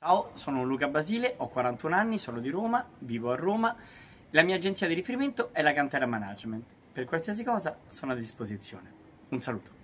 Ciao, sono Luca Basile, ho 41 anni, sono di Roma, vivo a Roma. La mia agenzia di riferimento è la Cantera Management. Per qualsiasi cosa sono a disposizione. Un saluto.